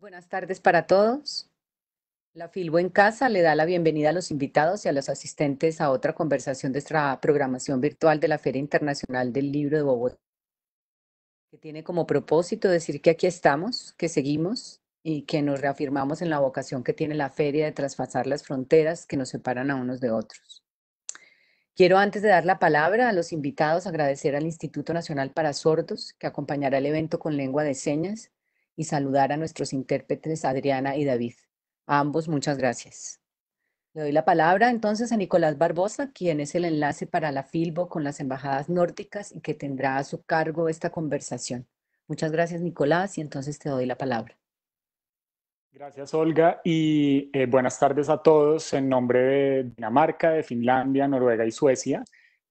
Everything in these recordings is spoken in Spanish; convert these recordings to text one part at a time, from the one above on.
Buenas tardes para todos. La Filbo en Casa le da la bienvenida a los invitados y a los asistentes a otra conversación de nuestra programación virtual de la Feria Internacional del Libro de Bogotá, que tiene como propósito decir que aquí estamos, que seguimos y que nos reafirmamos en la vocación que tiene la feria de traspasar las fronteras que nos separan a unos de otros. Quiero antes de dar la palabra a los invitados agradecer al Instituto Nacional para Sordos, que acompañará el evento con lengua de señas y saludar a nuestros intérpretes Adriana y David. A ambos muchas gracias. Le doy la palabra entonces a Nicolás Barbosa, quien es el enlace para la FILBO con las embajadas nórdicas y que tendrá a su cargo esta conversación. Muchas gracias, Nicolás, y entonces te doy la palabra. Gracias, Olga, y eh, buenas tardes a todos. En nombre de Dinamarca, de Finlandia, Noruega y Suecia,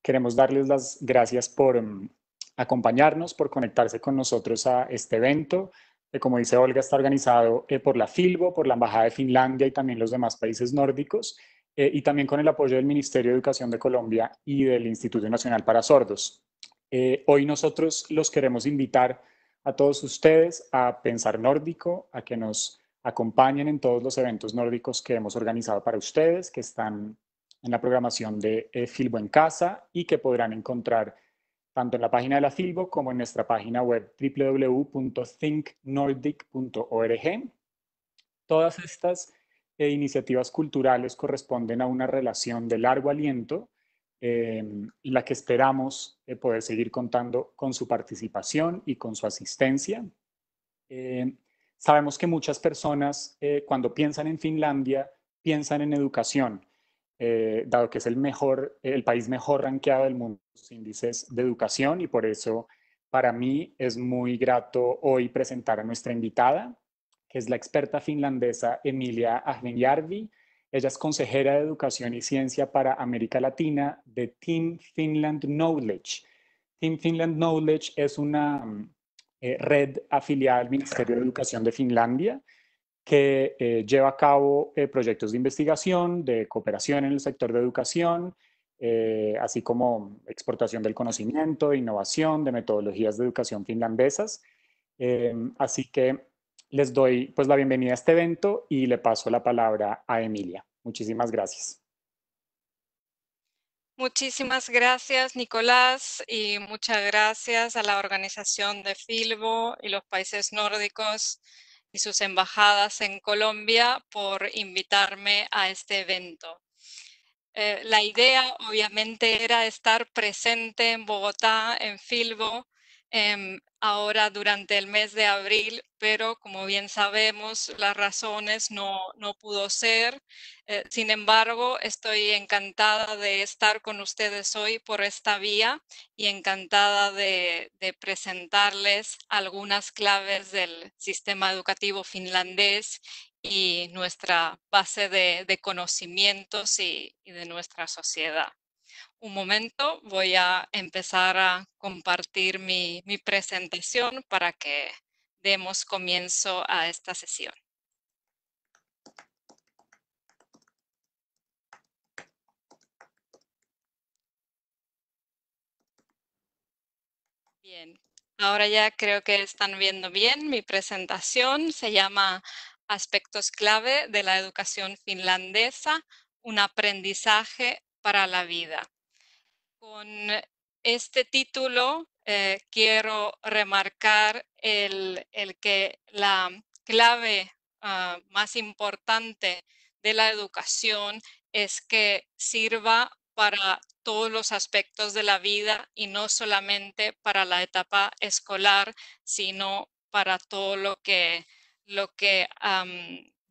queremos darles las gracias por mm, acompañarnos, por conectarse con nosotros a este evento como dice Olga, está organizado eh, por la FILBO, por la Embajada de Finlandia y también los demás países nórdicos, eh, y también con el apoyo del Ministerio de Educación de Colombia y del Instituto Nacional para Sordos. Eh, hoy nosotros los queremos invitar a todos ustedes a pensar nórdico, a que nos acompañen en todos los eventos nórdicos que hemos organizado para ustedes, que están en la programación de Filbo en Casa y que podrán encontrar tanto en la página de la Filbo como en nuestra página web www.thinknordic.org. Todas estas eh, iniciativas culturales corresponden a una relación de largo aliento, eh, la que esperamos eh, poder seguir contando con su participación y con su asistencia. Em, sabemos que muchas personas eh, cuando piensan en Finlandia piensan en educación eh, dado que es el país mejor rankeado del mundo los índices de educación y por eso para mí es muy grato hoy presentar a nuestra invitada, que es la experta finlandesa Emilia Ahvenjärvi. Ella es consejera de Educación y Ciencia para América Latina de Team Finland Knowledge. Team Finland Knowledge es una mm, eh, red afiliada al Ministerio de Educación de Finlandia que eh, lleva a cabo eh, proyectos de investigación, de cooperación en el sector de educación, eh, así como exportación del conocimiento, de innovación, de metodologías de educación finlandesas. Em, así que les doy pues la bienvenida a este evento y le paso la palabra a Emilia. Muchísimas gracias. Muchísimas gracias, Nicolás, y muchas gracias a la organización de Filbo y los países nórdicos y sus embajadas en Colombia por invitarme a este evento. Eh, la idea obviamente era estar presente en Bogotá, en Filbo, Em, ahora durante el mes de abril, pero como bien sabemos, las razones no, no pudo ser. Eh, sin embargo, estoy encantada de estar con ustedes hoy por esta vía y encantada de, presentarles algunas claves del sistema educativo finlandés y nuestra base de, conocimientos y de nuestra sociedad un momento, voy a empezar a compartir mi, presentación para que demos comienzo a esta sesión. Bien, ahora ya creo que están viendo bien. Mi presentación se llama Aspectos clave de la educación finlandesa, un aprendizaje para la vida. Con este título eh, quiero remarcar el, que la clave ah, más importante de la educación es que sirva para todos los aspectos de la vida y no solamente para la etapa escolar, sino para todo lo que, lo que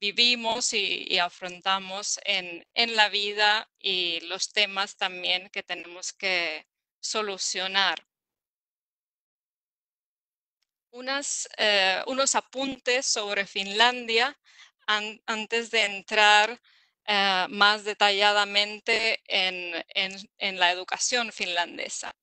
vivimos y, afrontamos en, la vida y los temas también que tenemos que solucionar. Unas, eh, unos apuntes sobre Finlandia antes de entrar eh, más detalladamente en, la educación finlandesa.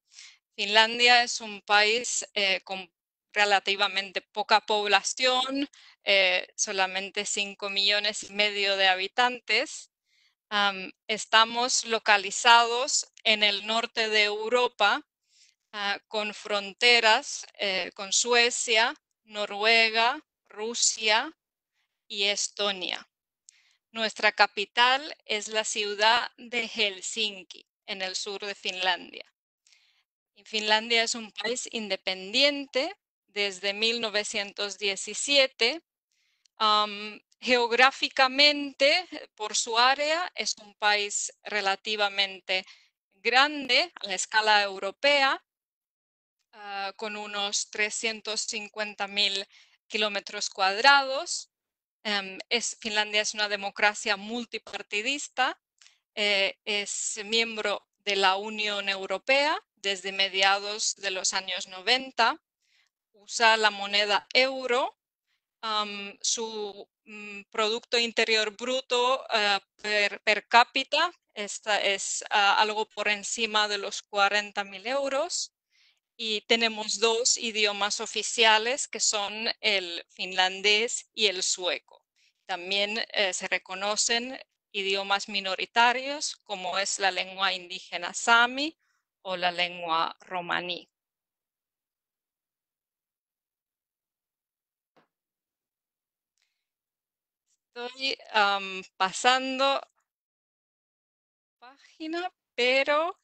Finlandia es un país eh, con relativamente poca población, eh, solamente 5 millones y medio de habitantes. estamos localizados en el norte de Europa ah, con fronteras eh, con Suecia, Noruega, Rusia y Estonia. Nuestra capital es la ciudad de Helsinki, en el sur de Finlandia. Finlandia es un país independiente desde 1917. geográficamente, eh, por su área, es un país relativamente grande a la escala europea, ah, con unos 350.000 kilómetros cuadrados. Em, Finlandia es una democracia multipartidista, eh, es miembro de la Unión Europea desde mediados de los años 90 usa la moneda euro, su mm, Producto Interior Bruto eh, per, cápita esta es ah, algo por encima de los 40.000 euros. Y tenemos dos idiomas oficiales que son el finlandés y el sueco. También eh, se reconocen idiomas minoritarios como es la lengua indígena sami o la lengua romaní. Estoy pasando página, pero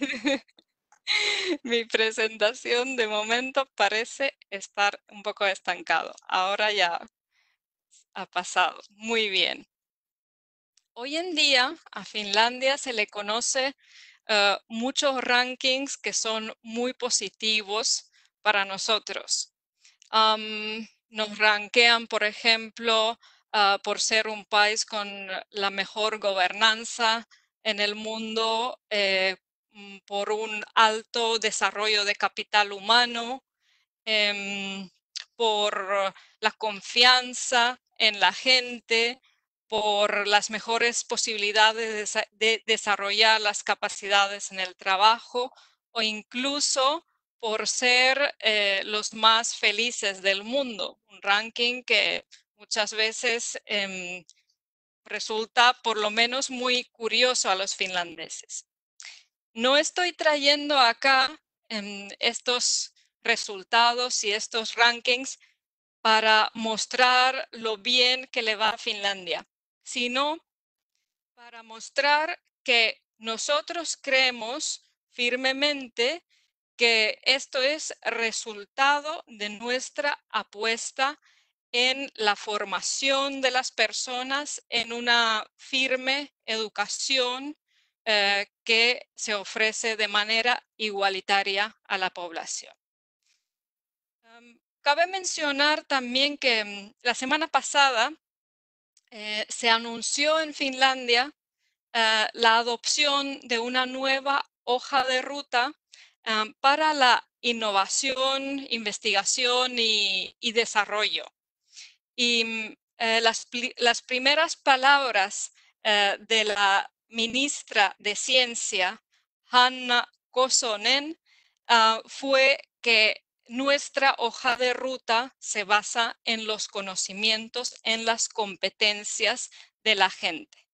mi presentación de momento parece estar un poco estancado. Ahora ya ha pasado. Muy bien. Hoy en día a Finlandia se le conoce eh, muchos rankings que son muy positivos para nosotros. nos ranquean, por ejemplo, Ah, por ser un país con la mejor gobernanza en el mundo, eh, mm, por un alto desarrollo de capital humano, em, por la confianza en la gente, por las mejores posibilidades de, desarrollar las capacidades en el trabajo o incluso por ser eh, los más felices del mundo, un ranking que muchas veces em, resulta por lo menos muy curioso a los finlandeses. No estoy trayendo acá em, estos resultados y estos rankings para mostrar lo bien que le va a Finlandia, sino para mostrar que nosotros creemos firmemente que esto es resultado de nuestra apuesta en la formación de las personas en una firme educación eh, que se ofrece de manera igualitaria a la población. cabe mencionar también que mm, la semana pasada eh, se anunció en Finlandia eh, la adopción de una nueva hoja de ruta para la innovación, investigación y desarrollo. Y mm, eh, las, primeras palabras eh, de la ministra de Ciencia, Hanna Kosonen, ah, fue que nuestra hoja de ruta se basa en los conocimientos, en las competencias de la gente.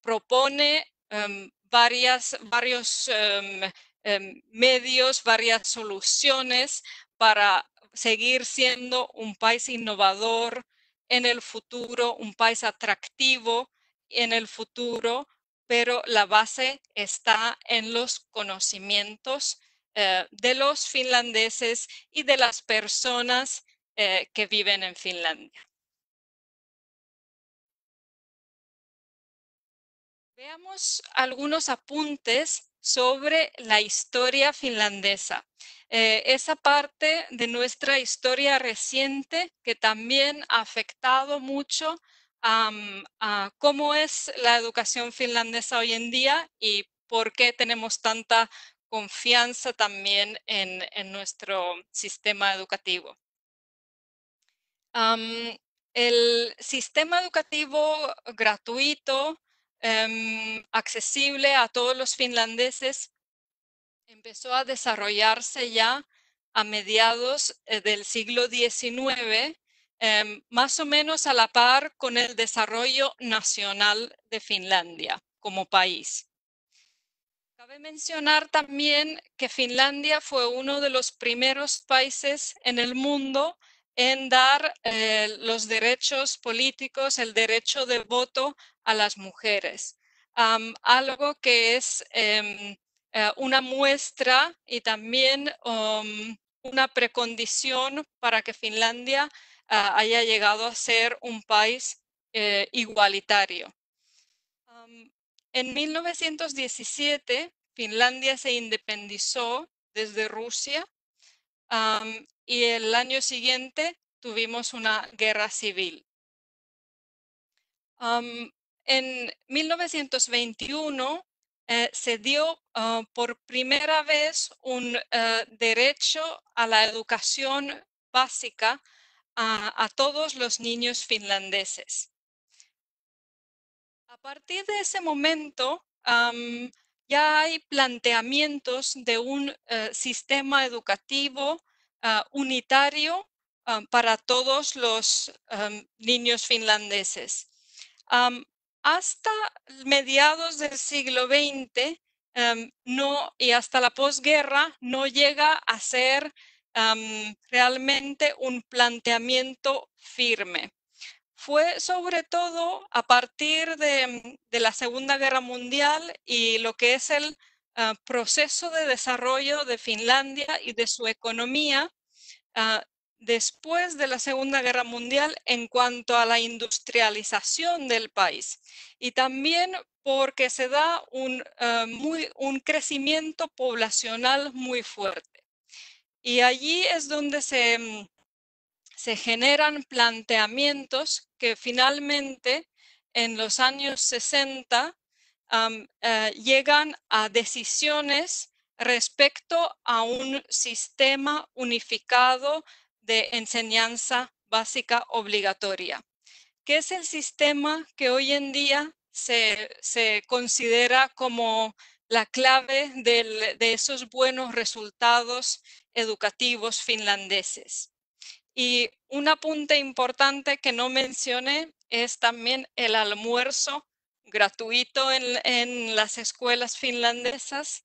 Propone em, varios em, em, medios, varias soluciones para seguir siendo un país innovador en el futuro, un país atractivo en el futuro, pero la base está en los conocimientos eh, de los finlandeses y de las personas eh, que viven en Finlandia. Veamos algunos apuntes sobre la historia finlandesa. Eh, esa parte de nuestra historia reciente que también ha afectado mucho a cómo es la educación finlandesa hoy en día y por qué tenemos tanta confianza también en, nuestro sistema educativo. el sistema educativo gratuito Em, accesible a todos los finlandeses empezó a desarrollarse ya a mediados eh, del siglo XIX, em, más o menos a la par con el desarrollo nacional de Finlandia como país. Cabe mencionar también que Finlandia fue uno de los primeros países en el mundo en dar eh, los derechos políticos, el derecho de voto a las mujeres. algo que es em, eh, una muestra y también um, una precondición para que Finlandia ah, haya llegado a ser un país eh, igualitario. en 1917, Finlandia se independizó desde Rusia y el año siguiente tuvimos una guerra civil. en 1921 eh, se dio ah, por primera vez un eh, derecho a la educación básica a, todos los niños finlandeses. A partir de ese momento, ya hay planteamientos de un eh, sistema educativo Ah, unitario para todos los niños finlandeses. hasta mediados del siglo XX no, y hasta la posguerra no llega a ser realmente un planteamiento firme fue sobre todo a partir de, mm, la Segunda Guerra Mundial y lo que es el Ah, proceso de desarrollo de Finlandia y de su economía ah, después de la Segunda Guerra Mundial en cuanto a la industrialización del país y también porque se da un, ah, un crecimiento poblacional muy fuerte. Y allí es donde se, mm, se generan planteamientos que finalmente en los años 60 eh, llegan a decisiones respecto a un sistema unificado de enseñanza básica obligatoria, que es el sistema que hoy en día se, considera como la clave de esos buenos resultados educativos finlandeses. Y un apunte importante que no mencioné es también el almuerzo gratuito en, las escuelas finlandesas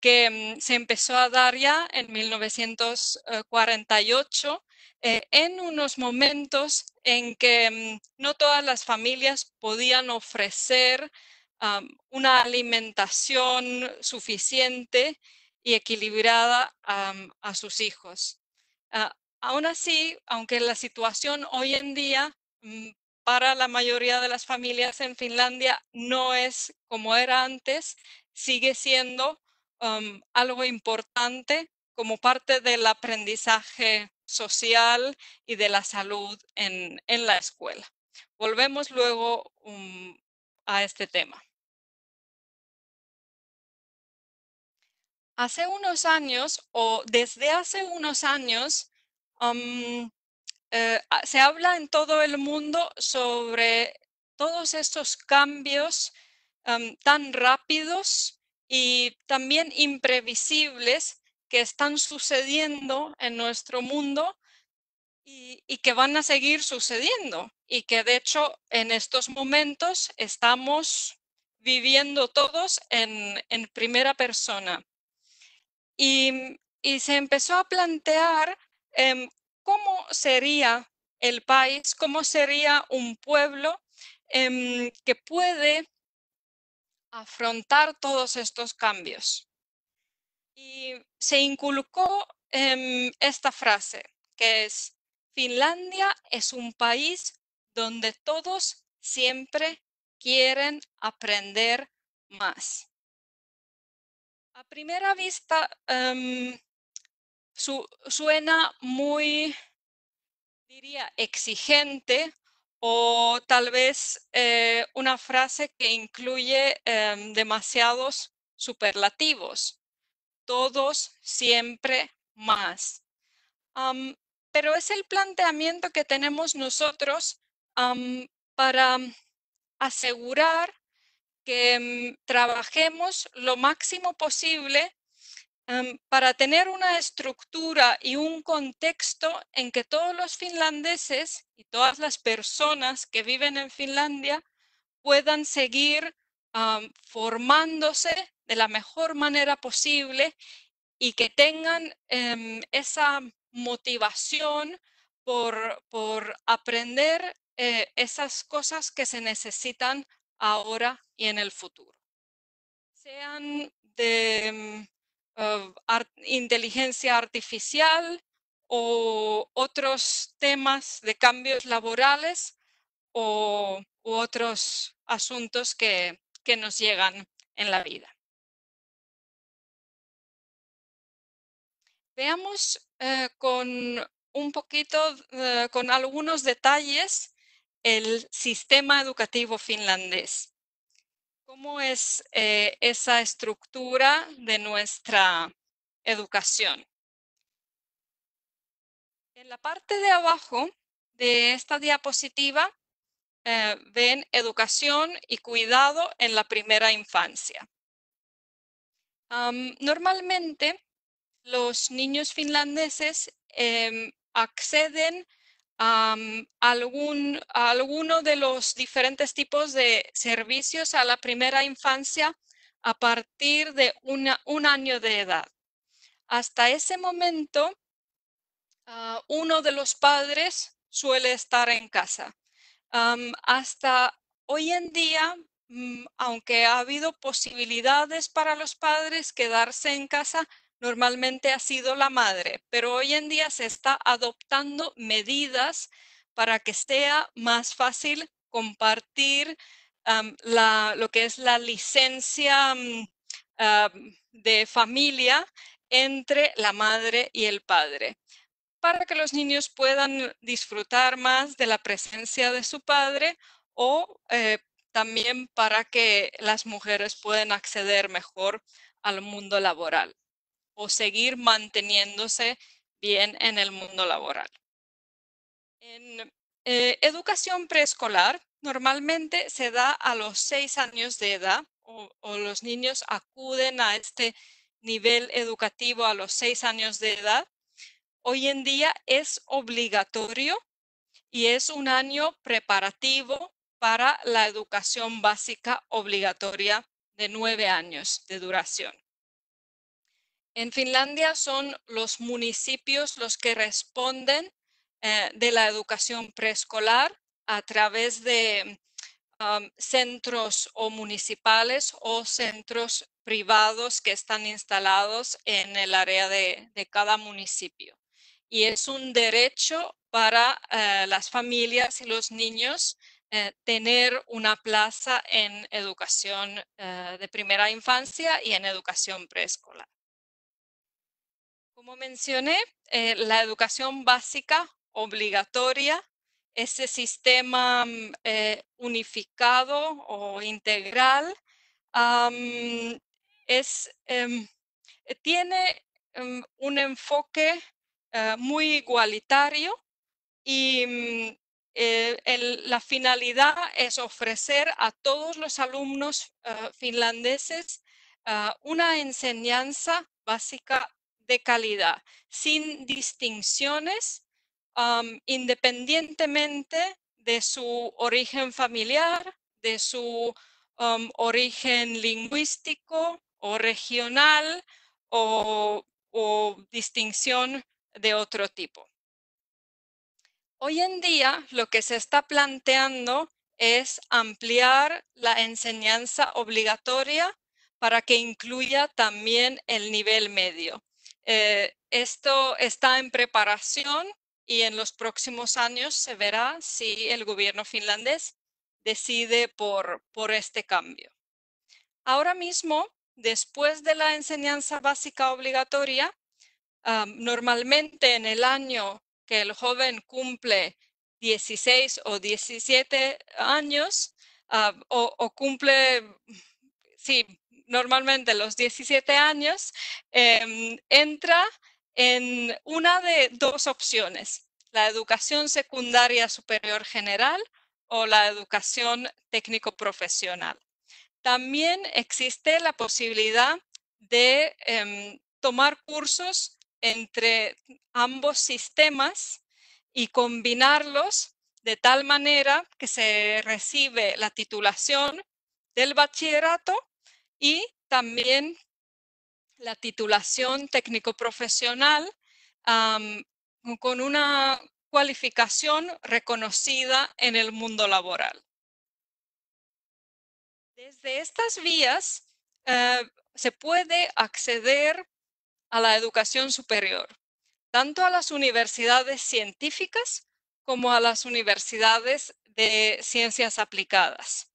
que mm, se empezó a dar ya en 1948, eh, eh, en unos momentos en que mm, no todas las familias podían ofrecer una alimentación suficiente y equilibrada a sus hijos. aún ah, así, aunque la situación hoy en día mm, para la mayoría de las familias en Finlandia no es como era antes, sigue siendo um, algo importante como parte del aprendizaje social y de la salud en, la escuela. Volvemos luego um, a este tema. Hace unos años o desde hace unos años, um, eh, ah, se habla en todo el mundo sobre todos estos cambios tan rápidos y también imprevisibles que están sucediendo en nuestro mundo y, que van a seguir sucediendo y que de hecho en estos momentos estamos viviendo todos en, primera persona. Y, se empezó a plantear em, cómo sería el país, cómo sería un pueblo em, que puede afrontar todos estos cambios. Y se inculcó em, esta frase, que es, Finlandia es un país donde todos siempre quieren aprender más. A primera vista, em, suena muy, diría, exigente o tal vez eh, una frase que incluye em, demasiados superlativos. Todos, siempre, más. pero es el planteamiento que tenemos nosotros para asegurar que em, trabajemos lo máximo posible para tener una estructura y un contexto en que todos los finlandeses y todas las personas que viven en Finlandia puedan seguir formándose de la mejor manera posible y que tengan em, esa motivación por, aprender eh, esas cosas que se necesitan ahora y en el futuro. Sean de Um, inteligencia artificial o otros temas de cambios laborales o otros asuntos que, nos llegan en la vida. Veamos eh, con un poquito, eh, con algunos detalles, el sistema educativo finlandés cómo es eh, esa estructura de nuestra educación. En la parte de abajo de esta diapositiva eh, ven educación y cuidado en la primera infancia. normalmente los niños finlandeses em, acceden alguno de los diferentes tipos de servicios a la primera infancia a partir de un año de edad. Hasta ese momento, ah, uno de los padres suele estar en casa. hasta hoy en día, mm, aunque ha habido posibilidades para los padres quedarse en casa, normalmente ha sido la madre, pero hoy en día se está adoptando medidas para que sea más fácil compartir lo que es la licencia mm, ah, de familia entre la madre y el padre, para que los niños puedan disfrutar más de la presencia de su padre o eh, también para que las mujeres puedan acceder mejor al mundo laboral o seguir manteniéndose bien en el mundo laboral. En eh, educación preescolar, normalmente se da a los seis años de edad o los niños acuden a este nivel educativo a los seis años de edad. Hoy en día es obligatorio y es un año preparativo para la educación básica obligatoria de nueve años de duración. En Finlandia son los municipios los que responden eh, de la educación preescolar a través de centros o municipales o centros privados que están instalados en el área de, cada municipio. Y es un derecho para eh, las familias y los niños eh, tener una plaza en educación de primera infancia y en educación preescolar. Como mencioné, eh, la educación básica obligatoria, ese sistema mm, eh, unificado o integral, em, eh, tiene em, un enfoque muy igualitario y mm, la finalidad es ofrecer a todos los alumnos finlandeses una enseñanza básica de calidad, sin distinciones, independientemente de su origen familiar, de su origen lingüístico o regional o distinción de otro tipo. Hoy en día lo que se está planteando es ampliar la enseñanza obligatoria para que incluya también el nivel medio. Eh, esto está en preparación y en los próximos años se verá si el gobierno finlandés decide por, por este cambio. Ahora mismo, después de la enseñanza básica obligatoria, normalmente en el año que el joven cumple 16 o 17 años ah, o, o, cumple, sí, normalmente los 17 años, em, entra en una de dos opciones, la educación secundaria superior general o la educación técnico-profesional. También existe la posibilidad de em, tomar cursos entre ambos sistemas y combinarlos de tal manera que se recibe la titulación del bachillerato y también la titulación técnico-profesional con una cualificación reconocida en el mundo laboral. Desde estas vías eh, se puede acceder a la educación superior, tanto a las universidades científicas como a las universidades de ciencias aplicadas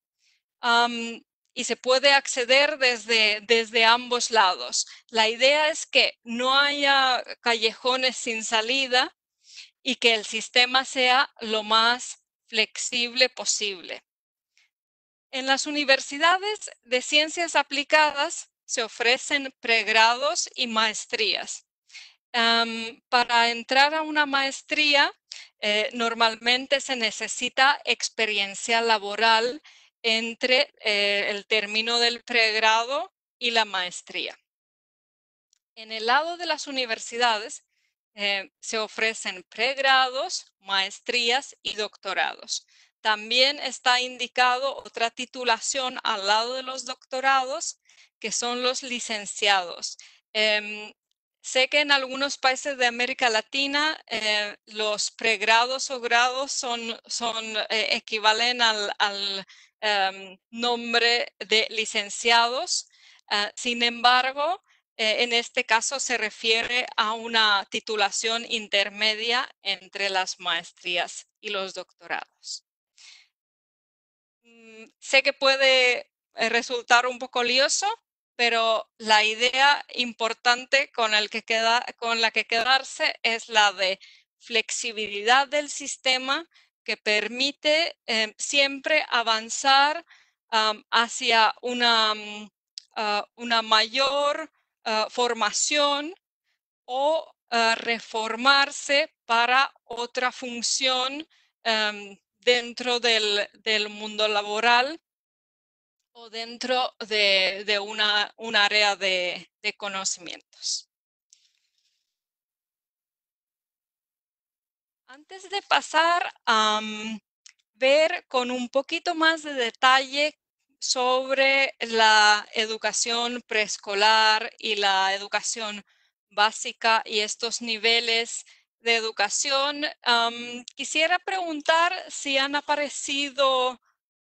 y se puede acceder desde, ambos lados. La idea es que no haya callejones sin salida y que el sistema sea lo más flexible posible. En las universidades de ciencias aplicadas se ofrecen pregrados y maestrías. para entrar a una maestría, eh, normalmente se necesita experiencia laboral entre eh, el término del pregrado y la maestría. En el lado de las universidades eh, se ofrecen pregrados, maestrías y doctorados. También está indicado otra titulación al lado de los doctorados, que son los licenciados. Em, sé que en algunos países de América Latina eh, los pregrados o grados son, son equivalen al Em, nombre de licenciados. Ah, sin embargo, eh, en este caso se refiere a una titulación intermedia entre las maestrías y los doctorados. Mm, sé que puede eh, resultar un poco lioso, pero la idea importante con la que quedarse es la de flexibilidad del sistema que permite em, siempre avanzar hacia una, mm, ah, una mayor ah, formación o ah, reformarse para otra función em, dentro del, del, mundo laboral o dentro de, una, un área de conocimientos. antes de pasar a ver con un poquito más de detalle sobre la educación preescolar y la educación básica y estos niveles de educación, quisiera preguntar si han aparecido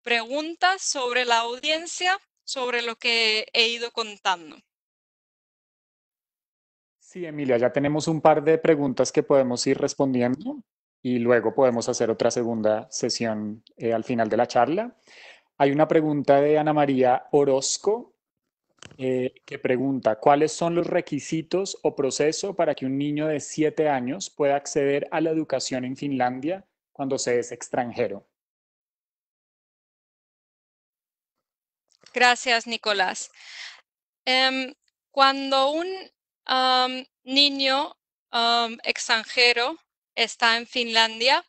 preguntas sobre la audiencia, sobre lo que he ido contando. Sí, Emilia, ya tenemos un par de preguntas que podemos ir respondiendo y luego podemos hacer otra segunda sesión eh, al final de la charla. Hay una pregunta de Ana María Orozco eh, que pregunta, ¿cuáles son los requisitos o proceso para que un niño de 7 años pueda acceder a la educación en Finlandia cuando se es extranjero? Gracias, Nicolás. Em, cuando un niño extranjero está en Finlandia,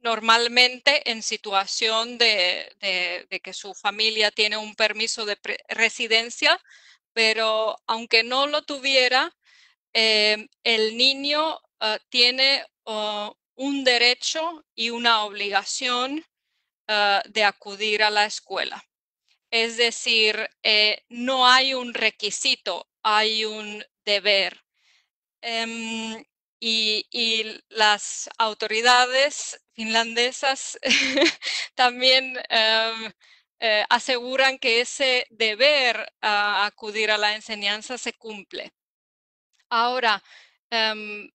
normalmente en situación de, que su familia tiene un permiso de residencia, pero aunque no lo tuviera, em, el niño ah, tiene ah, un derecho y una obligación ah, de acudir a la escuela. Es decir, eh, no hay un requisito, hay un deber. Em, y, las autoridades finlandesas también em, eh, aseguran que ese deber a acudir a la enseñanza se cumple. Ahora, em,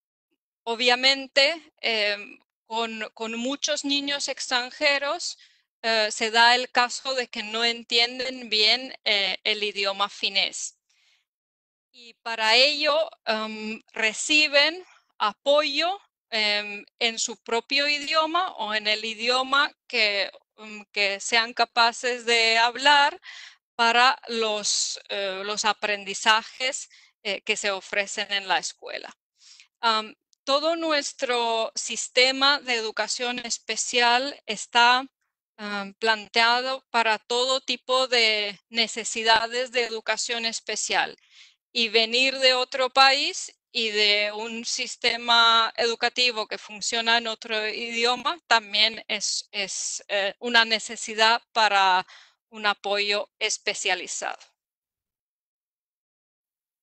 obviamente, em, con, muchos niños extranjeros eh, se da el caso de que no entienden bien eh, el idioma finés. Y para ello reciben apoyo em, en su propio idioma o en el idioma que, mm, sean capaces de hablar para los, eh, los aprendizajes eh, que se ofrecen en la escuela. todo nuestro sistema de educación especial está planteado para todo tipo de necesidades de educación especial. Y venir de otro país y de un sistema educativo que funciona en otro idioma también es, eh, una necesidad para un apoyo especializado.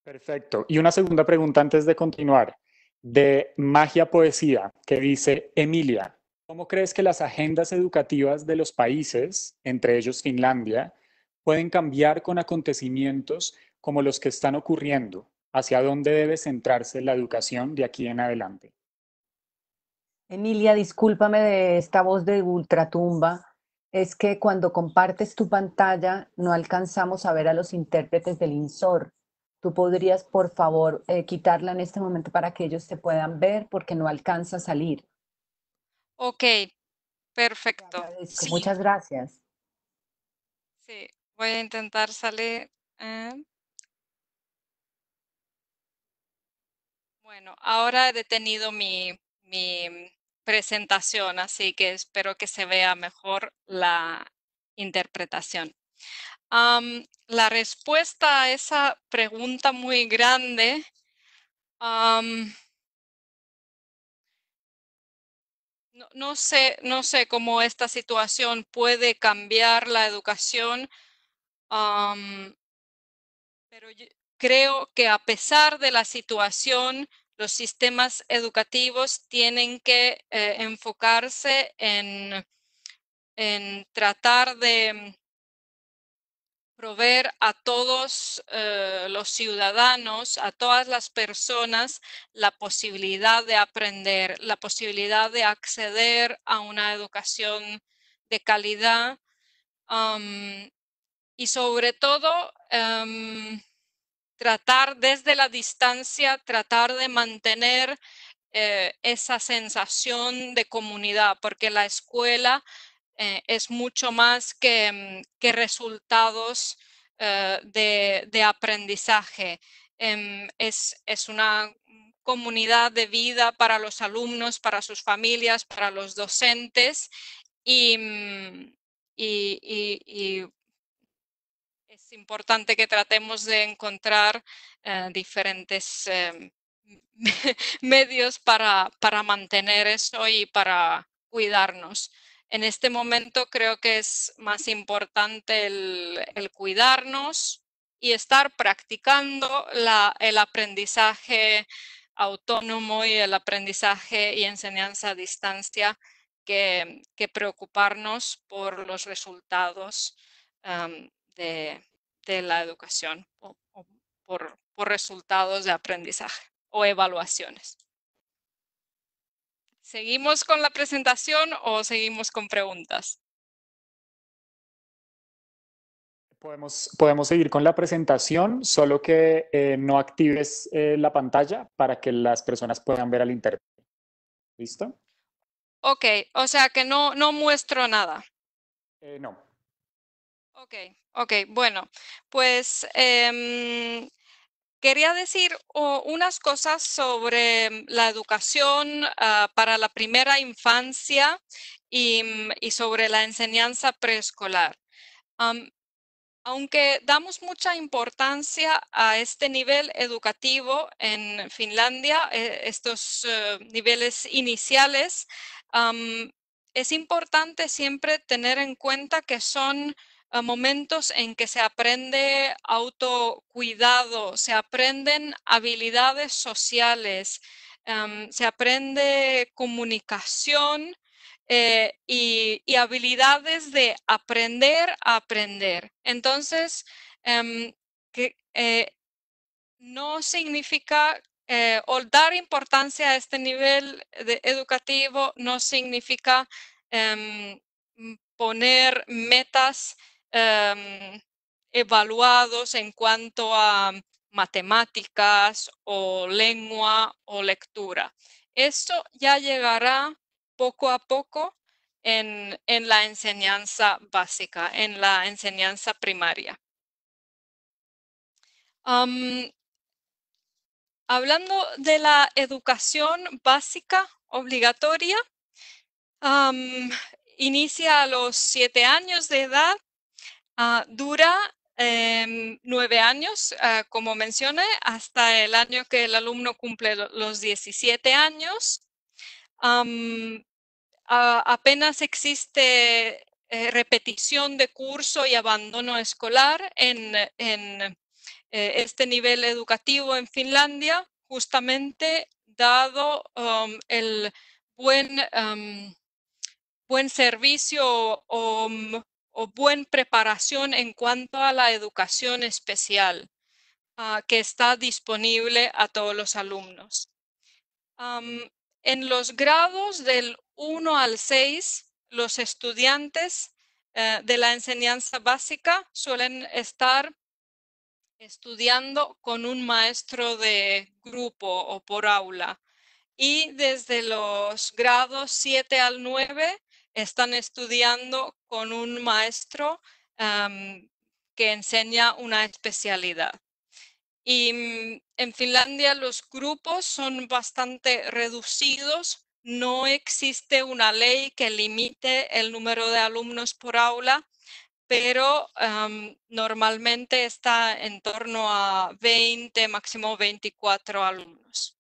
Perfecto. Y una segunda pregunta antes de continuar, de Magia Poesía, que dice, Emilia, ¿cómo crees que las agendas educativas de los países, entre ellos Finlandia, pueden cambiar con acontecimientos como los que están ocurriendo, hacia dónde debe centrarse la educación de aquí en adelante. Emilia, discúlpame de esta voz de ultratumba. Es que cuando compartes tu pantalla no alcanzamos a ver a los intérpretes del INSOR. Tú podrías, por favor, eh, quitarla en este momento para que ellos se puedan ver porque no alcanza a salir. Ok, perfecto. Muchas gracias. Sí, voy a intentar salir. Eh, Bueno, ahora he detenido mi, mi presentación, así que espero que se vea mejor la interpretación. la respuesta a esa pregunta muy grande no, no, sé, no sé cómo esta situación puede cambiar la educación, pero creo que a pesar de la situación, los sistemas educativos tienen que eh, enfocarse en, en, tratar de proveer a todos eh, los ciudadanos, a todas las personas, la posibilidad de aprender, la posibilidad de acceder a una educación de calidad y sobre todo em, tratar desde la distancia, tratar de mantener eh, esa sensación de comunidad, porque la escuela eh, es mucho más que, mm, resultados eh, de, aprendizaje. Em, es, una comunidad de vida para los alumnos, para sus familias, para los docentes y mm, importante que tratemos de encontrar eh, diferentes em, medios para, mantener eso y para cuidarnos. En este momento creo que es más importante el, cuidarnos y estar practicando el aprendizaje autónomo y el aprendizaje y enseñanza a distancia que, preocuparnos por los resultados em, de, de la educación o, por, resultados de aprendizaje o evaluaciones. ¿Seguimos con la presentación o seguimos con preguntas? Podemos, seguir con la presentación, solo que eh, no actives eh, la pantalla para que las personas puedan ver al intérprete. ¿Listo? Ok, o sea que no, no muestro nada. Eh, no. Ok, ok, bueno, pues em, quería decir oh, unas cosas sobre la educación ah, para la primera infancia y, mm, sobre la enseñanza preescolar. aunque damos mucha importancia a este nivel educativo en Finlandia, eh, estos eh, niveles iniciales, es importante siempre tener en cuenta que son momentos en que se aprende autocuidado, se aprenden habilidades sociales, em, se aprende comunicación eh, y, habilidades de aprender a aprender. Entonces, em, eh, no significa... Eh, dar importancia a este nivel de educativo no significa em, poner metas Em, evaluados en cuanto a matemáticas o lengua o lectura. Esto ya llegará poco a poco en, la enseñanza básica, en la enseñanza primaria. hablando de la educación básica obligatoria, inicia a los siete años de edad Ah, dura em, nueve años, ah, como mencioné, hasta el año que el alumno cumple los 17 años. apenas existe eh, repetición de curso y abandono escolar en, en eh, este nivel educativo en Finlandia, justamente dado um, el buen, buen servicio o buena preparación en cuanto a la educación especial ah, que está disponible a todos los alumnos. en los grados del 1 al 6, los estudiantes eh, de la enseñanza básica suelen estar estudiando con un maestro de grupo o por aula. Y desde los grados 7 al 9, están estudiando con un maestro que enseña una especialidad. Y mm, en Finlandia los grupos son bastante reducidos, no existe una ley que limite el número de alumnos por aula, pero normalmente está en torno a 20, máximo 24 alumnos.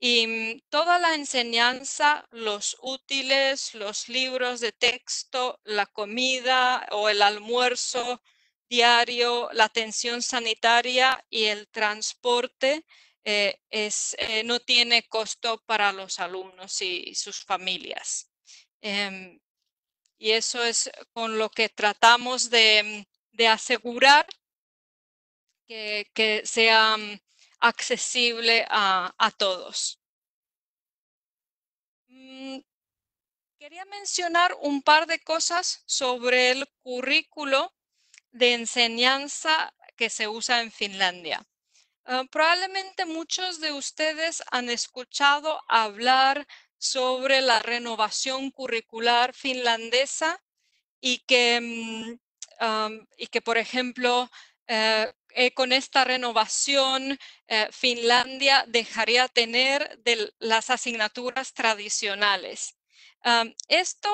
Y mm, toda la enseñanza, los útiles, los libros de texto, la comida o el almuerzo diario, la atención sanitaria y el transporte eh, eh, no tiene costo para los alumnos y sus familias. Em, y eso es con lo que tratamos de, mm, asegurar que, que sea mm, accesible a, todos. Mm, quería mencionar un par de cosas sobre el currículo de enseñanza que se usa en Finlandia. Ah, probablemente muchos de ustedes han escuchado hablar sobre la renovación curricular finlandesa y mm, y que por ejemplo, eh, eh, con esta renovación, eh, Finlandia dejaría tener las asignaturas tradicionales. esto,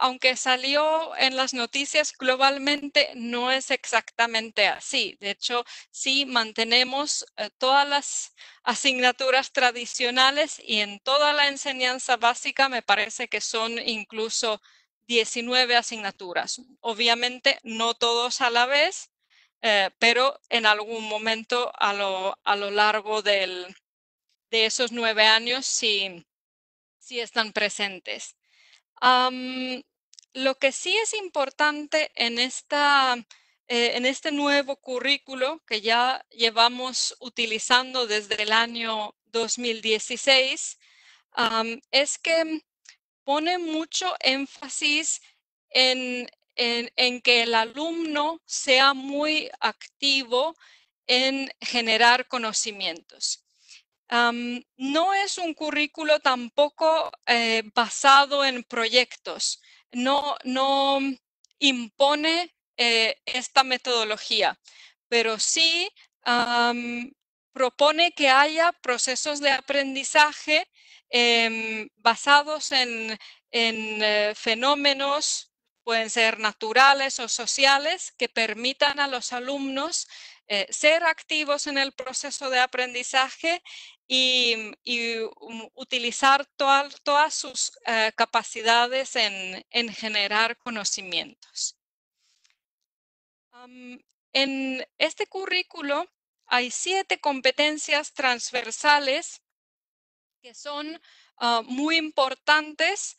aunque salió en las noticias globalmente, no es exactamente así. De hecho, sí mantenemos todas las asignaturas tradicionales y en toda la enseñanza básica me parece que son incluso 19 asignaturas. Obviamente, no todos a la vez, eh, pero en algún momento a lo, largo del, de esos nueve años sí, sí están presentes. lo que sí es importante en, esta, eh, en este nuevo currículo que ya llevamos utilizando desde el año 2016 es que pone mucho énfasis en, en, que el alumno sea muy activo en generar conocimientos. no es un currículo tampoco eh, basado en proyectos, no, impone eh, esta metodología, pero sí propone que haya procesos de aprendizaje em, basados en eh, fenómenos pueden ser naturales o sociales, que permitan a los alumnos eh, ser activos en el proceso de aprendizaje y, um, utilizar todas sus eh, capacidades en, generar conocimientos. en este currículo hay siete competencias transversales que son ah, muy importantes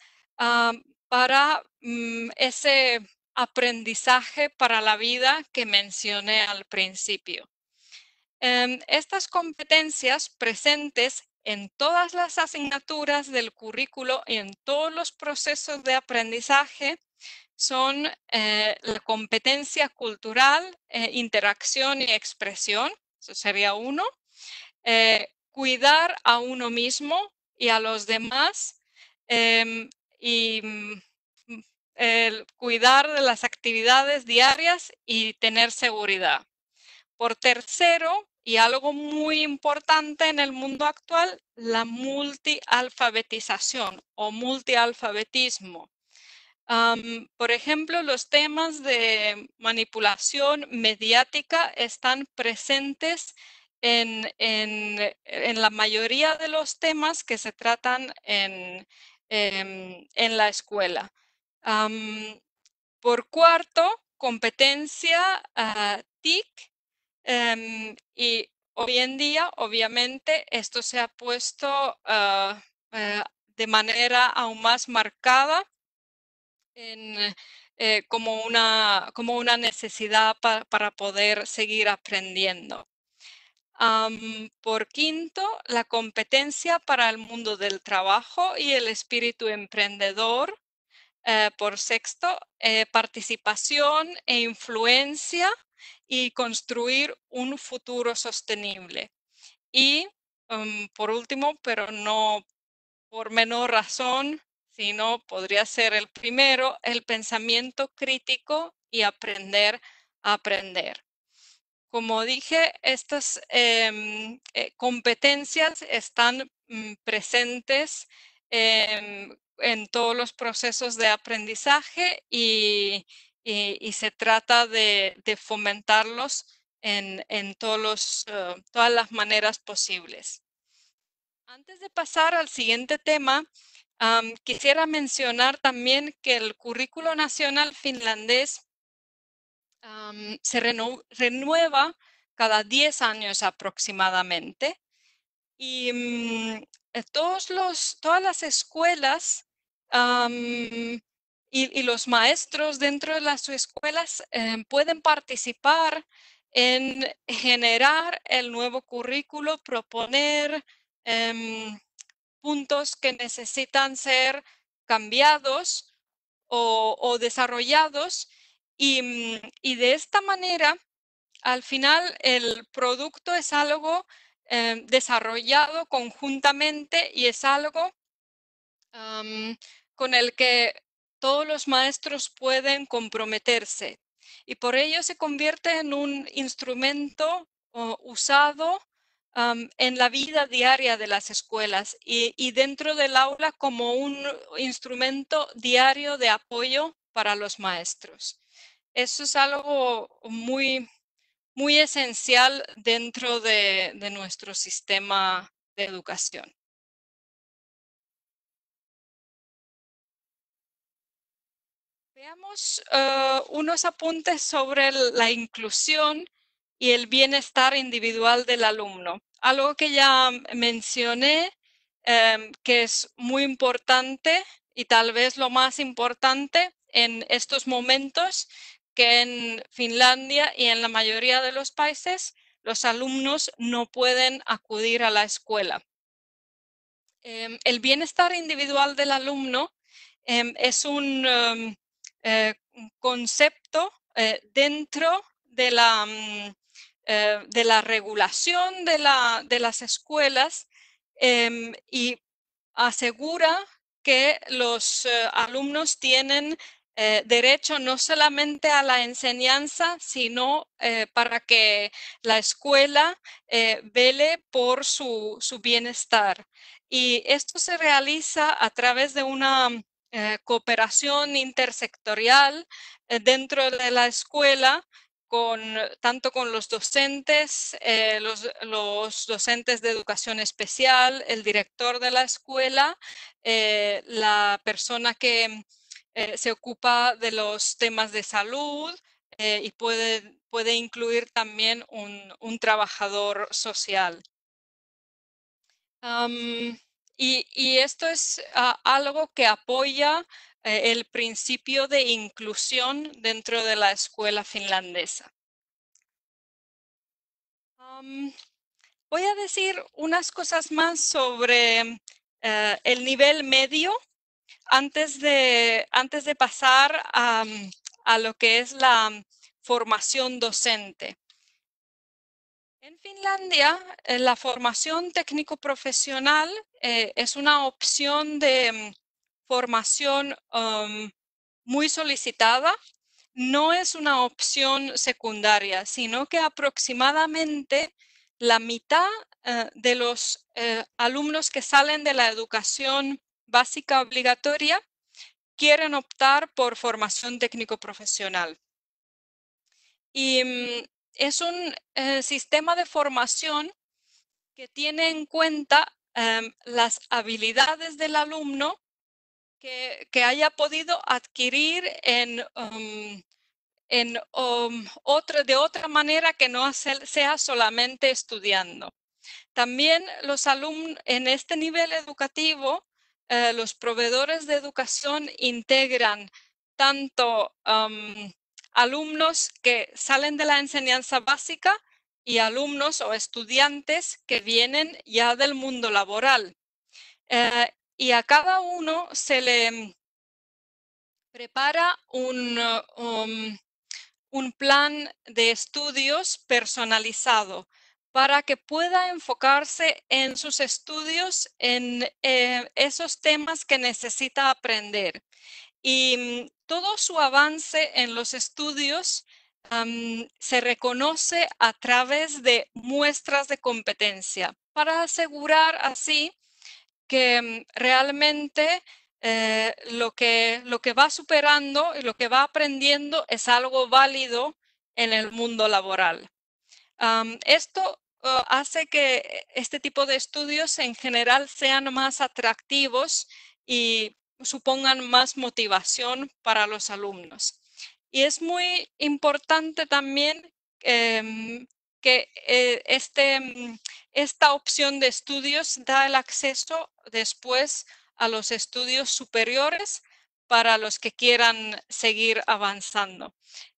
para mm, ese aprendizaje para la vida que mencioné al principio. Em, estas competencias presentes en todas las asignaturas del currículo y en todos los procesos de aprendizaje son eh, la competencia cultural, eh, interacción y expresión, eso sería uno, eh, cuidar a uno mismo y a los demás, em, y mm, mm, el cuidar de las actividades diarias y tener seguridad. Por tercero, y algo muy importante en el mundo actual, la multialfabetización o multialfabetismo. por ejemplo, los temas de manipulación mediática están presentes en, en la mayoría de los temas que se tratan en, Em, en la escuela. por cuarto, competencia ah, TIC. Em, y hoy en día, obviamente, esto se ha puesto ah, eh, de manera aún más marcada eh, como, una, como una necesidad para poder seguir aprendiendo por quinto, la competencia para el mundo del trabajo y el espíritu emprendedor. Eh, por sexto, eh, participación e influencia y construir un futuro sostenible. Y em, por último, pero no por menor razón, sino podría ser el primero, el pensamiento crítico y aprender a aprender. Como dije, estas em, eh, competencias están mm, presentes em, en todos los procesos de aprendizaje y, se trata de, fomentarlos en, todos eh, todas las maneras posibles. Antes de pasar al siguiente tema, quisiera mencionar también que el currículo nacional finlandés se renueva cada 10 años aproximadamente. Y mm, eh, todos los, todas las escuelas y, los maestros dentro de las escuelas em, pueden participar en generar el nuevo currículo, proponer em, puntos que necesitan ser cambiados o desarrollados Mm, y, de esta manera, al final, el producto es algo em, desarrollado conjuntamente y es algo con el que todos los maestros pueden comprometerse. Y por ello se convierte en un instrumento usado en la vida diaria de las escuelas y, dentro del aula como un instrumento diario de apoyo para los maestros eso es algo muy, muy esencial dentro de, nuestro sistema de educación. Veamos eh, unos apuntes sobre la inclusión y el bienestar individual del alumno. Algo que ya mencioné, em, que es muy importante y tal vez lo más importante en estos momentos que en Finlandia y en la mayoría de los países los alumnos no pueden acudir a la escuela. Em, el bienestar individual del alumno em, es un em, eh, concepto eh, dentro de la, mm, eh, de la regulación de, de las escuelas y asegura que los alumnos tienen eh, derecho no solamente a la enseñanza, sino eh, para que la escuela eh, vele por su, bienestar. Y esto se realiza a través de una cooperación intersectorial dentro de la escuela con, tanto con los docentes, los, docentes de educación especial, el director de la escuela, la persona que eh, se ocupa de los temas de salud eh, y puede, incluir también un, trabajador social. y, esto es ah, algo que apoya eh, el principio de inclusión dentro de la escuela finlandesa. voy a decir unas cosas más sobre el nivel medio antes de, antes de pasar a, lo que es la formación docente. En Finlandia, eh, la formación técnico-profesional eh, es una opción de mm, formación muy solicitada. No es una opción secundaria, sino que aproximadamente la mitad eh, de los alumnos que salen de la educación básica obligatoria quieren optar por formación técnico-profesional. Y mm, es un eh, sistema de formación que tiene en cuenta em, las habilidades del alumno que, haya podido adquirir en, um, um, de otra manera que no sea solamente estudiando. También los alumnos en este nivel educativo eh, los proveedores de educación integran tanto alumnos que salen de la enseñanza básica y alumnos o estudiantes que vienen ya del mundo laboral. Eh, y a cada uno se le prepara un um, plan de estudios personalizado para que pueda enfocarse en sus estudios, en eh, esos temas que necesita aprender. Y mm, todo su avance en los estudios se reconoce a través de muestras de competencia para asegurar así que mm, realmente eh, lo, que, lo que va superando y lo que va aprendiendo es algo válido en el mundo laboral esto uh, hace que este tipo de estudios en general sean más atractivos y supongan más motivación para los alumnos. Y es muy importante también em, que eh, este, mm, esta opción de estudios da el acceso después a los estudios superiores para los que quieran seguir avanzando.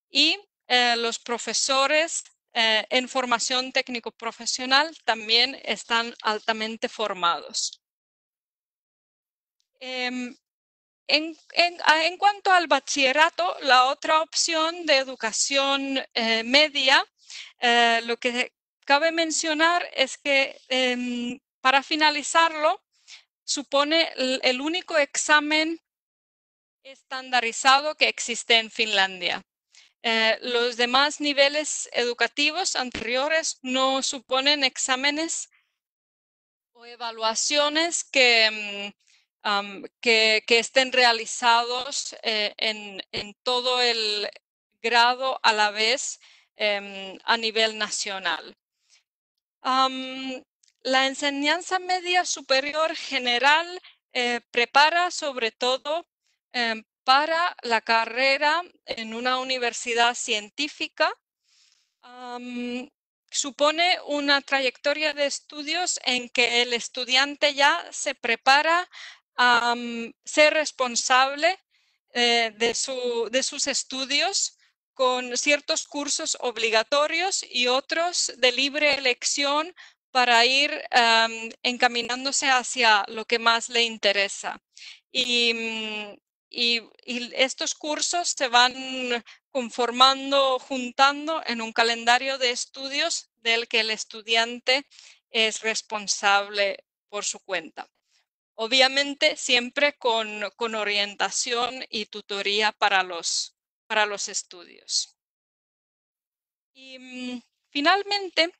Y eh, los profesores eh, en formación técnico-profesional también están altamente formados. Em, en, cuanto al bachillerato, la otra opción de educación eh, media, eh, lo que cabe mencionar es que em, para finalizarlo supone el, único examen estandarizado que existe en Finlandia. Eh, los demás niveles educativos anteriores no suponen exámenes o evaluaciones que, mm, que, estén realizados eh, en, todo el grado a la vez em, a nivel nacional. la enseñanza media superior general eh, prepara sobre todo em, para la carrera en una universidad científica supone una trayectoria de estudios en que el estudiante ya se prepara a mm, ser responsable eh, de, sus estudios con ciertos cursos obligatorios y otros de libre elección para ir encaminándose hacia lo que más le interesa. Y mm, y, estos cursos se van conformando, juntando en un calendario de estudios del que el estudiante es responsable por su cuenta. Obviamente siempre con, orientación y tutoría para los, para los estudios. Y mm, finalmente,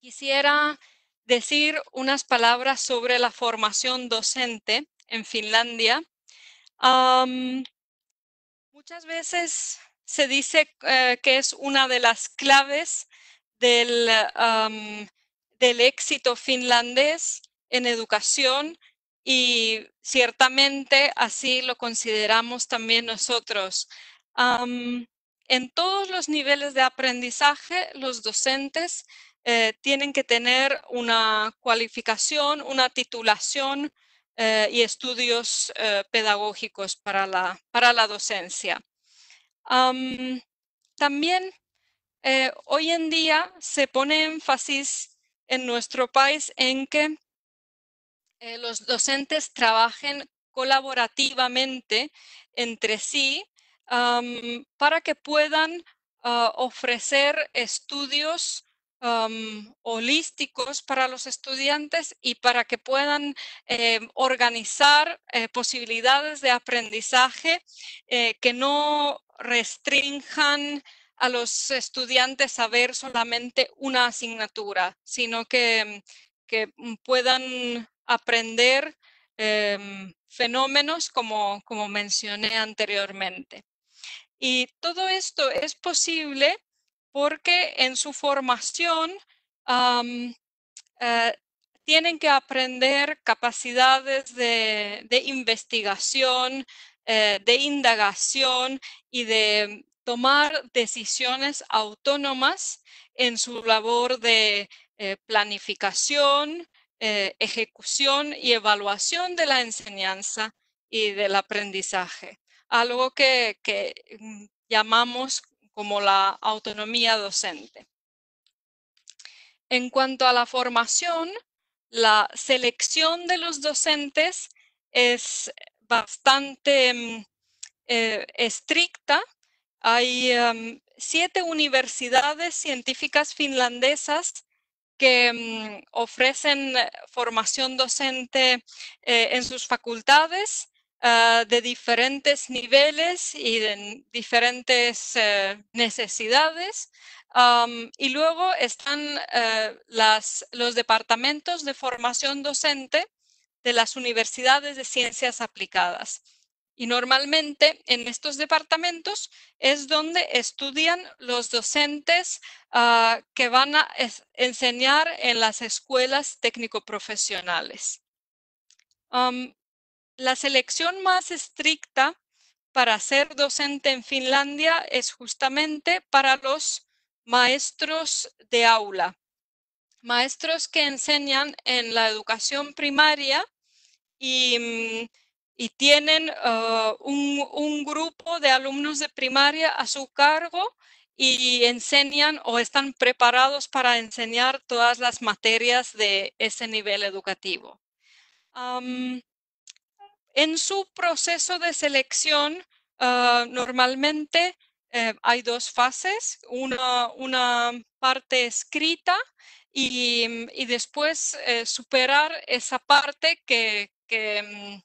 quisiera decir unas palabras sobre la formación docente en Finlandia muchas veces se dice eh, que es una de las claves del, del éxito finlandés en educación y ciertamente así lo consideramos también nosotros. en todos los niveles de aprendizaje, los docentes eh, tienen que tener una cualificación, una titulación eh, y estudios eh, pedagógicos para la, docencia. también eh, hoy en día se pone énfasis en nuestro país en que los docentes trabajen colaborativamente entre sí para que puedan ah, ofrecer estudios holísticos para los estudiantes y para que puedan eh, organizar eh, posibilidades de aprendizaje eh, que no restrinjan a los estudiantes a ver solamente una asignatura, sino que, puedan aprender em, fenómenos como mencioné anteriormente. Y todo esto es posible porque en su formación eh, tienen que aprender capacidades de, investigación, eh, de indagación y de tomar decisiones autónomas en su labor de eh, planificación, ejecución y evaluación de la enseñanza y del aprendizaje. Algo que mm, llamamos como la autonomía docente. En cuanto a la formación, la selección de los docentes es bastante mm, eh, estricta. Hay em, siete universidades científicas finlandesas que mm, ofrecen eh, formación docente eh, en sus facultades Ah, de diferentes niveles y de diferentes eh, necesidades. y luego están eh, los departamentos de formación docente de las universidades de ciencias aplicadas. Y normalmente en estos departamentos es donde estudian los docentes ah, que van a enseñar en las escuelas técnico-profesionales. La selección más estricta para ser docente en Finlandia es justamente para los maestros de aula, maestros que enseñan en la educación primaria y, mm, tienen uh, un, grupo de alumnos de primaria a su cargo y enseñan o están preparados para enseñar todas las materias de ese nivel educativo. En su proceso de selección, ah, normalmente eh, hay dos fases, una, parte escrita y, mm, después eh, superar esa parte que, mm,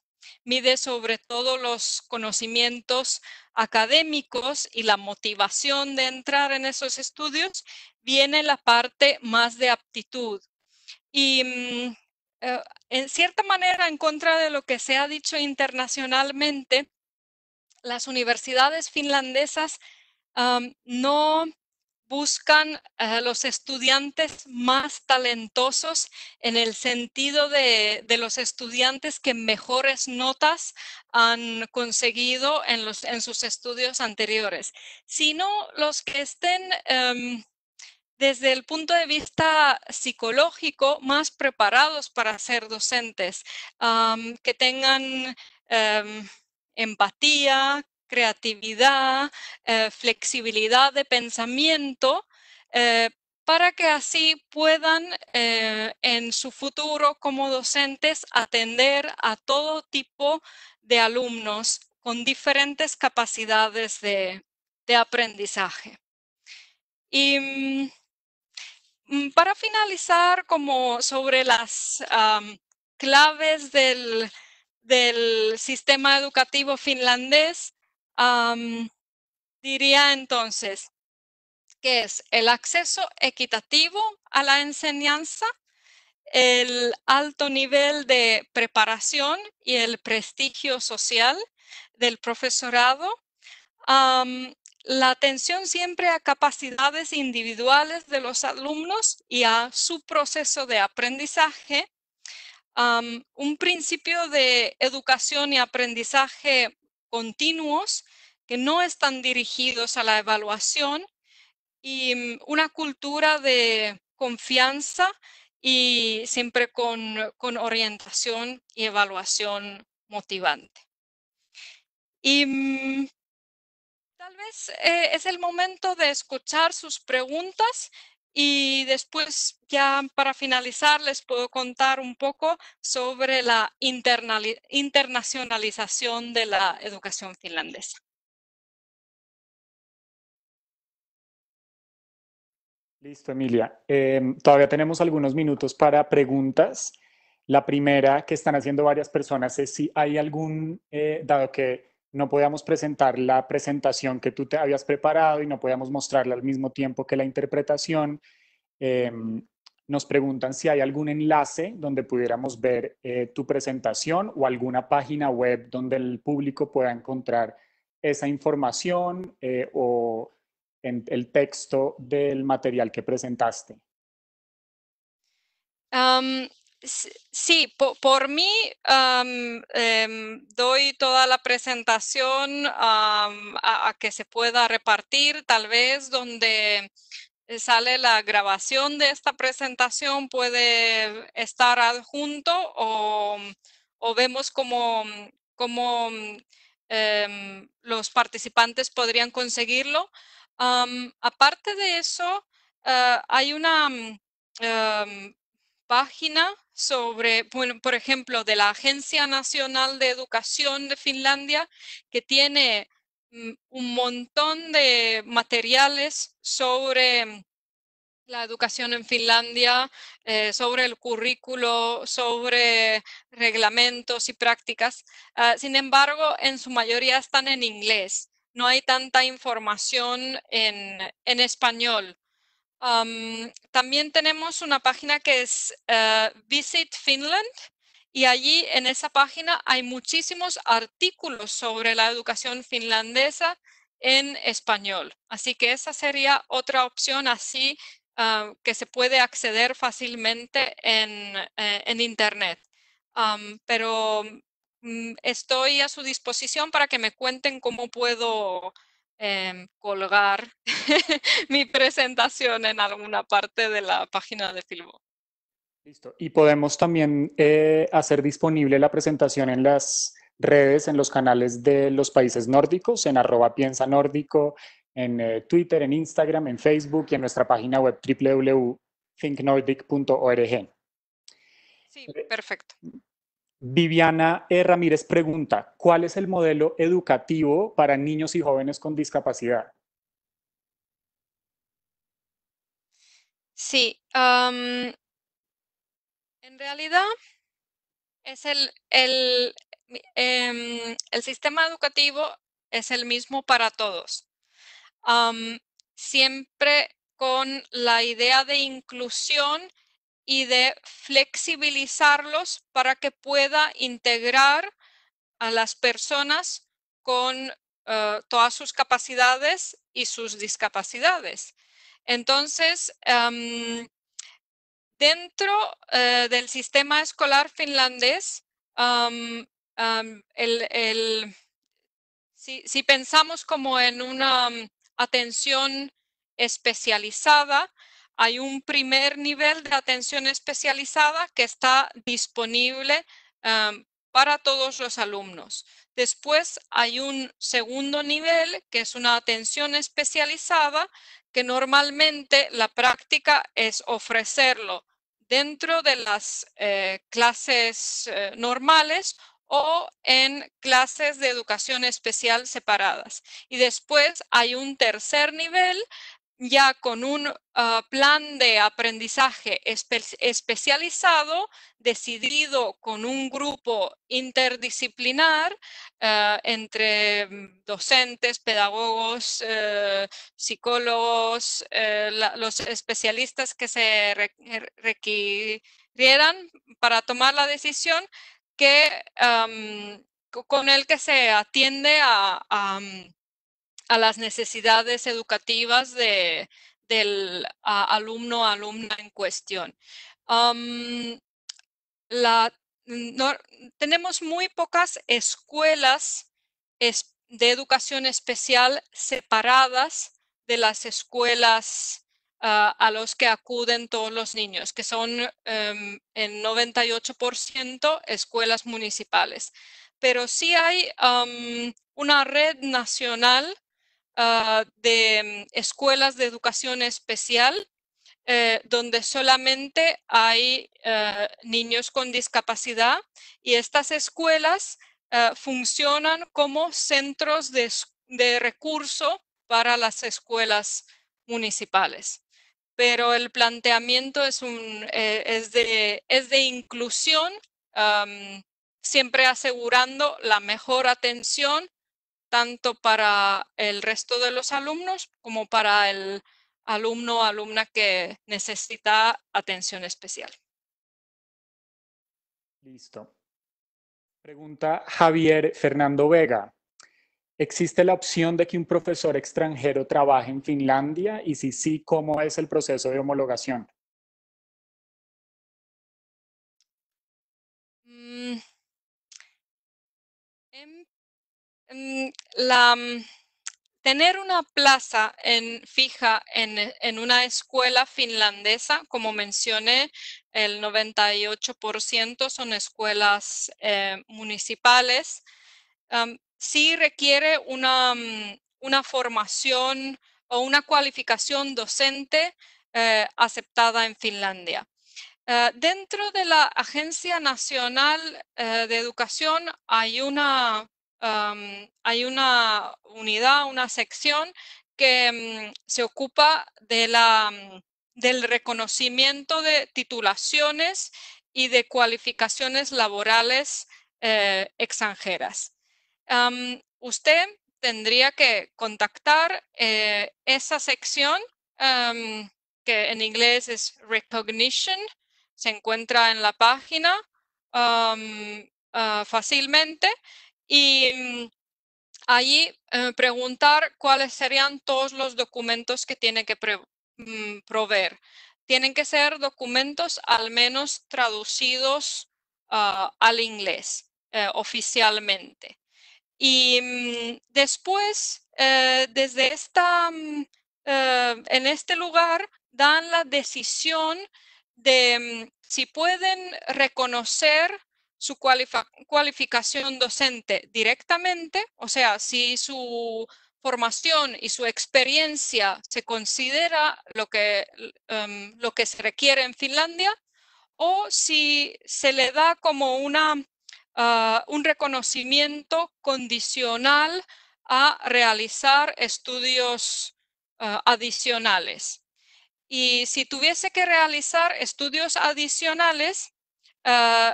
mide sobre todo los conocimientos académicos y la motivación de entrar en esos estudios, viene la parte más de aptitud. Y mm, eh, en cierta manera en contra de lo que se ha dicho internacionalmente, las universidades finlandesas no buscan a los estudiantes más talentosos en el sentido de, los estudiantes que mejores notas han conseguido en, los, en sus estudios anteriores, sino los que estén em, desde el punto de vista psicológico más preparados para ser docentes, que tengan em, empatía, creatividad, eh, flexibilidad de pensamiento, eh, para que así puedan eh, en su futuro como docentes atender a todo tipo de alumnos con diferentes capacidades de, de aprendizaje. Y mm, Mm, para finalizar, como sobre las claves del, sistema educativo finlandés, diría entonces que es el acceso equitativo a la enseñanza, el alto nivel de preparación y el prestigio social del profesorado, la atención siempre a capacidades individuales de los alumnos y a su proceso de aprendizaje. un principio de educación y aprendizaje continuos que no están dirigidos a la evaluación y mm, una cultura de confianza y siempre con, con orientación y evaluación motivante. Y mm, tal vez eh, es el momento de escuchar sus preguntas y después ya para finalizar les puedo contar un poco sobre la internacionalización de la educación finlandesa. Listo, Emilia. Em, todavía tenemos algunos minutos para preguntas. La primera que están haciendo varias personas es si hay algún, eh, dado que no podíamos presentar la presentación que tú te habías preparado y no podíamos mostrarla al mismo tiempo que la interpretación. Em, nos preguntan si hay algún enlace donde pudiéramos ver eh, tu presentación o alguna página web donde el público pueda encontrar esa información eh, o el texto del material que presentaste. Sí, por, mí em, doy toda la presentación a, que se pueda repartir, tal vez donde eh, sale la grabación de esta presentación puede estar adjunto o, vemos cómo, em, los participantes podrían conseguirlo. aparte de eso, eh, hay una... Em, página sobre, por ejemplo, de la Agencia Nacional de Educación de Finlandia, que tiene mm, un montón de materiales sobre la educación en Finlandia, eh, sobre el currículo, sobre reglamentos y prácticas. Ah, sin embargo, en su mayoría están en inglés. No hay tanta información en, en español también tenemos una página que es eh, Visit Finland y allí en esa página hay muchísimos artículos sobre la educación finlandesa en español. Así que esa sería otra opción así ah, que se puede acceder fácilmente en, eh, Internet. pero mm, estoy a su disposición para que me cuenten cómo puedo colgar mi presentación en alguna parte de la página de Filbo. Listo. Y podemos también eh, hacer disponible la presentación en las redes, en los canales de los países nórdicos, en arroba piensa nórdico, en eh, Twitter, en Instagram, en Facebook y en nuestra página web www.thinknordic.org. Sí, eh, perfecto. Viviana Ramírez pregunta, ¿cuál es el modelo educativo para niños y jóvenes con discapacidad? Sí, en realidad es el, em, el, sistema educativo es el mismo para todos. siempre con la idea de inclusión y de flexibilizarlos para que pueda integrar a las personas con eh, todas sus capacidades y sus discapacidades. Entonces, em, dentro eh, del sistema escolar finlandés, em, em, si, pensamos como en una atención especializada, hay un primer nivel de atención especializada que está disponible para todos los alumnos. Después hay un segundo nivel que es una atención especializada que normalmente la práctica es ofrecerlo dentro de las eh, clases eh, normales o en clases de educación especial separadas. Y después hay un tercer nivel ya con un ah, plan de aprendizaje especializado, decidido con un grupo interdisciplinar ah, entre mm, docentes, pedagogos, eh, psicólogos, eh, los especialistas que se er, requirieran para tomar la decisión que, con el que se atiende a a las necesidades educativas de, del ah, alumno alumna en cuestión. tenemos muy pocas escuelas de educación especial separadas de las escuelas ah, a los que acuden todos los niños, que son el em, en 98% escuelas municipales. Pero sí hay una red nacional Ah, de mm, escuelas de educación especial eh, donde solamente hay eh, niños con discapacidad y estas escuelas eh, funcionan como centros de, recurso para las escuelas municipales. Pero el planteamiento es, es, de, inclusión, siempre asegurando la mejor atención tanto para el resto de los alumnos como para el alumno o alumna que necesita atención especial. Listo. Pregunta Javier Fernando Vega. ¿Existe la opción de que un profesor extranjero trabaje en Finlandia? Y si sí, ¿cómo es el proceso de homologación? Mm, mm, tener una plaza fija e, en, una escuela finlandesa, como mencioné, el 98% son escuelas eh, municipales, sí requiere mm, una, formación o una cualificación docente eh, aceptada en Finlandia. Eh, dentro de la Agencia Nacional de Educación hay una hay una unidad, una sección que mm, se ocupa mm, del reconocimiento de titulaciones y de cualificaciones laborales eh, extranjeras. usted tendría que contactar eh, esa sección que en inglés es recognition, se encuentra en la página ah, fácilmente y mm, allí eh, preguntar cuáles serían todos los documentos que tiene que mm, proveer. Tienen que ser documentos al menos traducidos ah, al inglés eh, oficialmente. Y mm, después, eh, desde esta, en este lugar, dan la decisión de si pueden reconocer su cualificación docente directamente, o sea, si su formación y su experiencia se considera lo que, em, lo que se requiere en Finlandia, o si se le da como una, ah, un reconocimiento condicional a realizar estudios ah, adicionales. Y si tuviese que realizar estudios adicionales, eh,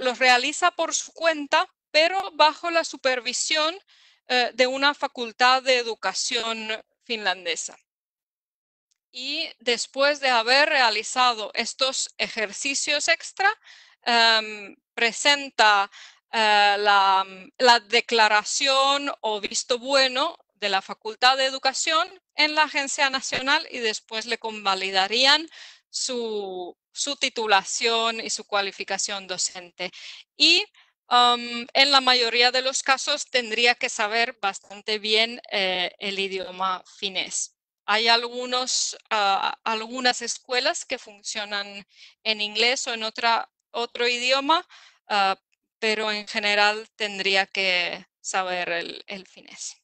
los realiza por su cuenta, pero bajo la supervisión eh, de una facultad de educación finlandesa. Y después de haber realizado estos ejercicios extra, em, presenta eh, la, la, declaración o visto bueno de la Facultad de Educación en la Agencia Nacional y después le convalidarían su, titulación y su cualificación docente. Y en la mayoría de los casos tendría que saber bastante bien eh, el idioma finés. Hay algunos, ah, algunas escuelas que funcionan en inglés o en otro idioma, ah, pero en general tendría que saber el finés.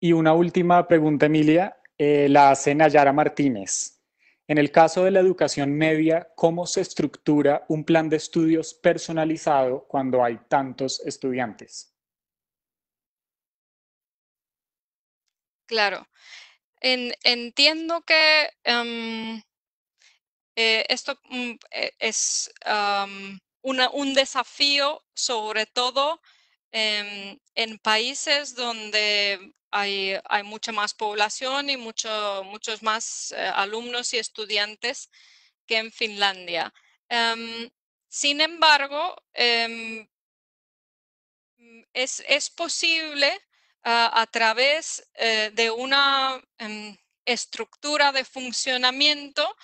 Y una última pregunta, Emilia. Eh, la cena Yara Martínez. En el caso de la educación media, ¿cómo se estructura un plan de estudios personalizado cuando hay tantos estudiantes? Claro. En, entiendo que em, eh, esto mm, e, es un desafío, sobre todo em, en países donde hay, mucha más población y muchos más eh, alumnos y estudiantes que en Finlandia. Em, sin embargo, em, mm, es, posible ah, a través eh, de una em, estructura de funcionamiento,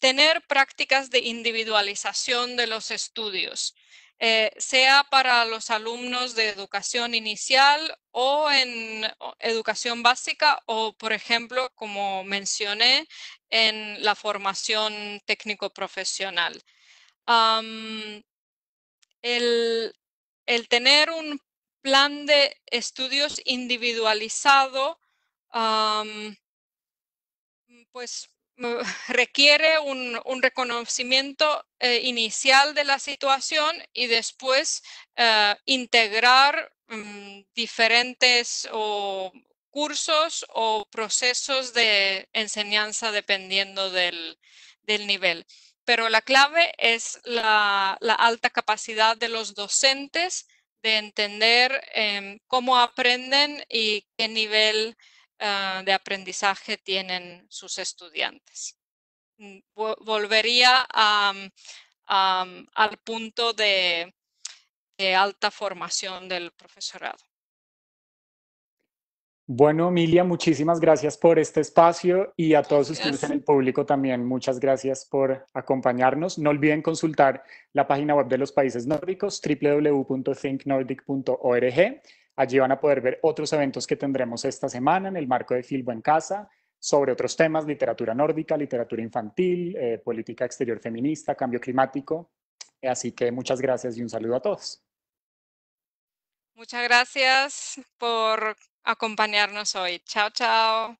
tener prácticas de individualización de los estudios. Eh, sea para los alumnos de educación inicial o en educación básica o, por ejemplo, como mencioné, en la formación técnico-profesional. el, tener un plan de estudios individualizado, pues requiere un, reconocimiento eh, inicial de la situación y después eh, integrar mm, diferentes cursos o procesos de enseñanza dependiendo del, nivel. Pero la clave es la, alta capacidad de los docentes de entender em, cómo aprenden y qué nivel Ah, de aprendizaje tienen sus estudiantes. Mm, volvería mm, mm, al punto de, alta formación del profesorado. Bueno, Emilia, muchísimas gracias por este espacio y a todos ustedes en el público también. Muchas gracias por acompañarnos. No olviden consultar la página web de los países nórdicos, www.thinknordic.org, Allí van a poder ver otros eventos que tendremos esta semana en el marco de Filbo en Casa sobre otros temas, literatura nórdica, literatura infantil, eh, política exterior feminista, cambio climático. Así que muchas gracias y un saludo a todos. Muchas gracias por acompañarnos hoy. Chao, chao.